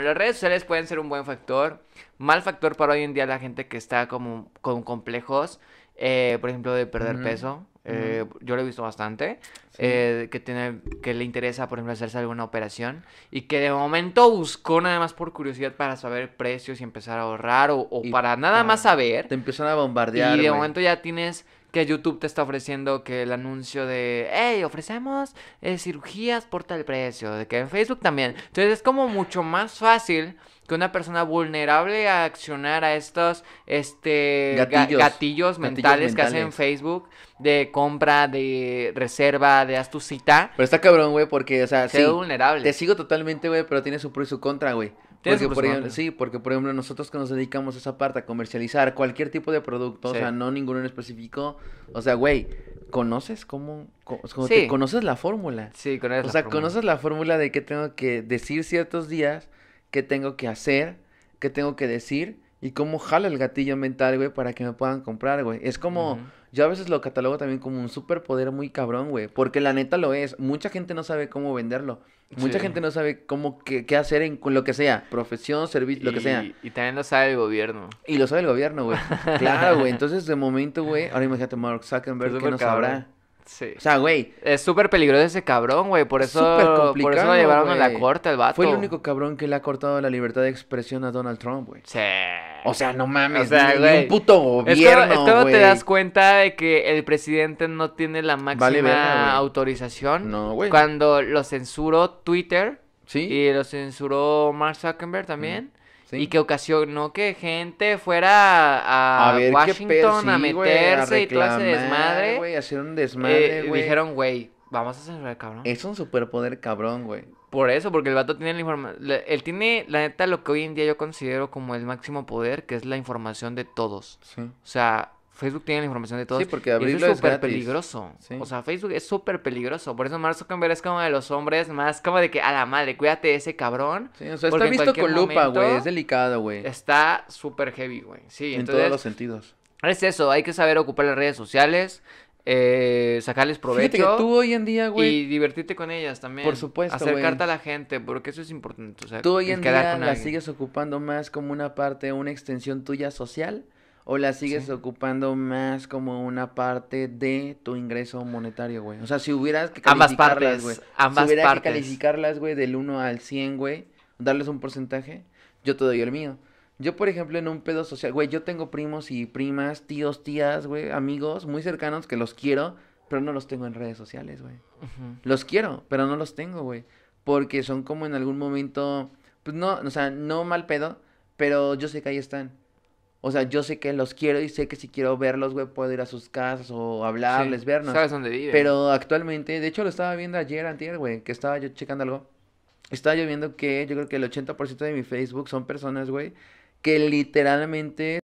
las redes sociales pueden ser un buen factor, mal factor para hoy en día la gente que está como con complejos eh, por ejemplo, de perder peso. Eh, yo lo he visto bastante. Eh, que, tiene, que le interesa, por ejemplo, hacerse alguna operación. Y que de momento buscó nada más por curiosidad para saber precios y empezar a ahorrar. O, para nada más saber. Te empiezan a bombardear. Y de momento ya tienes que YouTube te está ofreciendo que el anuncio de, hey, ofrecemos cirugías por tal precio, de que en Facebook también. Entonces es como mucho más fácil una persona vulnerable a accionar a estos este, gatillos, mentales que hacen Facebook de compra, de reserva, de haz tu cita. Pero está cabrón, güey, porque, o sea, sí, vulnerable. Te sigo totalmente, güey, pero tiene su pro y su contra, güey. sí, porque por ejemplo nosotros que nos dedicamos a esa parte, a comercializar cualquier tipo de producto, o sea, no ninguno en específico, o sea, güey, conoces cómo, conoces la fórmula. Sí, conoces O sea, conoces la fórmula de que tengo que decir ciertos días qué tengo que hacer, qué tengo que decir y cómo jala el gatillo mental, güey, para que me puedan comprar, güey. Es como, yo a veces lo catalogo también como un superpoder muy cabrón, güey, porque la neta lo es. Mucha gente no sabe cómo venderlo. Mucha gente no sabe cómo, qué, hacer en con lo que sea, profesión, servicio, lo que sea. Y también lo sabe el gobierno. Y lo sabe el gobierno, güey. claro, güey. Entonces, de momento, güey, ahora imagínate Mark Zuckerberg, que no sabrá? Sí. O sea, güey. Es súper peligroso ese cabrón, güey. Por eso, por eso lo llevaron a la corte el vato. Fue el único cabrón que le ha cortado la libertad de expresión a Donald Trump, güey. Sí. O sea, no mames, o sea, un puto gobierno, Es cuando te das cuenta de que el presidente no tiene la máxima autorización. No, güey. Cuando lo censuró Twitter. Sí. Y lo censuró Mark Zuckerberg también. Y que ocasionó que gente fuera a, Washington a meterse y todo ese desmadre. hacer un eh, desmadre, Dijeron, güey, vamos a el cabrón. Es un superpoder cabrón, güey. Por eso, porque el vato tiene la información. Él tiene, la neta, lo que hoy en día yo considero como el máximo poder, que es la información de todos. Sí. O sea, Facebook tiene la información de todos. Sí, porque abrirlo es súper peligroso. O sea, Facebook es súper peligroso. Por eso Marzo Zuckerberg es como de los hombres más como de que a la madre, cuídate ese cabrón. Sí, o sea, está visto con lupa, güey. Es delicado, güey. Está súper heavy, güey. Sí, en todos los sentidos. Es eso, hay que saber ocupar las redes sociales. Eh, sacarles provecho. tú hoy en día, Y divertirte con ellas también. Por supuesto. Acercarte a la gente, porque eso es importante. O sea, tú hoy en día la sigues ocupando más como una parte, una extensión tuya social o la sigues ocupando más como una parte de tu ingreso monetario, güey. O sea, si hubieras que calificarlas, güey. Ambas si hubieras partes. que calificarlas, güey, del 1 al 100, güey, darles un porcentaje, yo te doy el mío. Yo, por ejemplo, en un pedo social, güey, yo tengo primos y primas, tíos, tías, güey, amigos muy cercanos que los quiero, pero no los tengo en redes sociales, güey. Los quiero, pero no los tengo, güey. Porque son como en algún momento, pues no, o sea, no mal pedo, pero yo sé que ahí están. O sea, yo sé que los quiero y sé que si quiero verlos, güey, puedo ir a sus casas o hablarles, sí, vernos. Sabes dónde viven. Pero actualmente, de hecho lo estaba viendo ayer, antier, güey, que estaba yo checando algo. Estaba yo viendo que yo creo que el 80% de mi Facebook son personas, güey, que literalmente